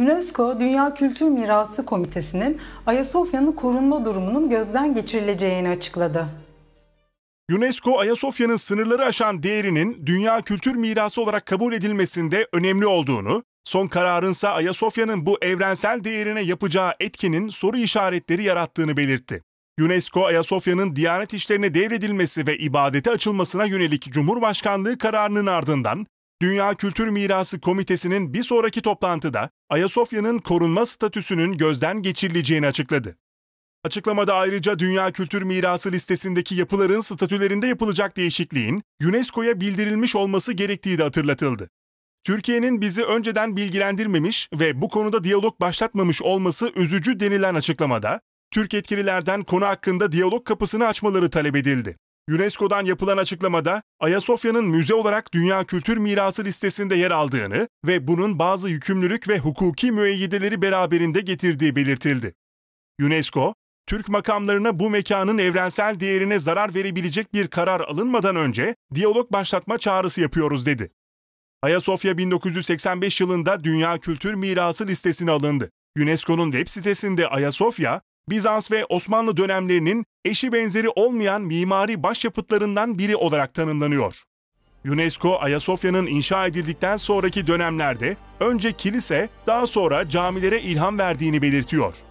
UNESCO Dünya Kültür Mirası Komitesi'nin Ayasofya'nın korunma durumunun gözden geçirileceğini açıkladı. UNESCO Ayasofya'nın sınırları aşan değerinin dünya kültür mirası olarak kabul edilmesinde önemli olduğunu, son kararınsa Ayasofya'nın bu evrensel değerine yapacağı etkinin soru işaretleri yarattığını belirtti. UNESCO Ayasofya'nın Diyanet işlerine devredilmesi ve ibadete açılmasına yönelik Cumhurbaşkanlığı kararının ardından Dünya Kültür Mirası Komitesi'nin bir sonraki toplantıda Ayasofya'nın korunma statüsünün gözden geçirileceğini açıkladı. Açıklamada ayrıca Dünya Kültür Mirası listesindeki yapıların statülerinde yapılacak değişikliğin UNESCO'ya bildirilmiş olması gerektiği de hatırlatıldı. Türkiye'nin bizi önceden bilgilendirmemiş ve bu konuda diyalog başlatmamış olması üzücü denilen açıklamada, Türk yetkililerden konu hakkında diyalog kapısını açmaları talep edildi. UNESCO'dan yapılan açıklamada Ayasofya'nın müze olarak Dünya Kültür Mirası listesinde yer aldığını ve bunun bazı yükümlülük ve hukuki müeyyideleri beraberinde getirdiği belirtildi. UNESCO, Türk makamlarına bu mekanın evrensel değerine zarar verebilecek bir karar alınmadan önce diyalog başlatma çağrısı yapıyoruz dedi. Ayasofya 1985 yılında Dünya Kültür Mirası listesine alındı. UNESCO'nun web sitesinde Ayasofya, Bizans ve Osmanlı dönemlerinin eşi benzeri olmayan mimari başyapıtlarından biri olarak tanımlanıyor. UNESCO, Ayasofya'nın inşa edildikten sonraki dönemlerde önce kilise, daha sonra camilere ilham verdiğini belirtiyor.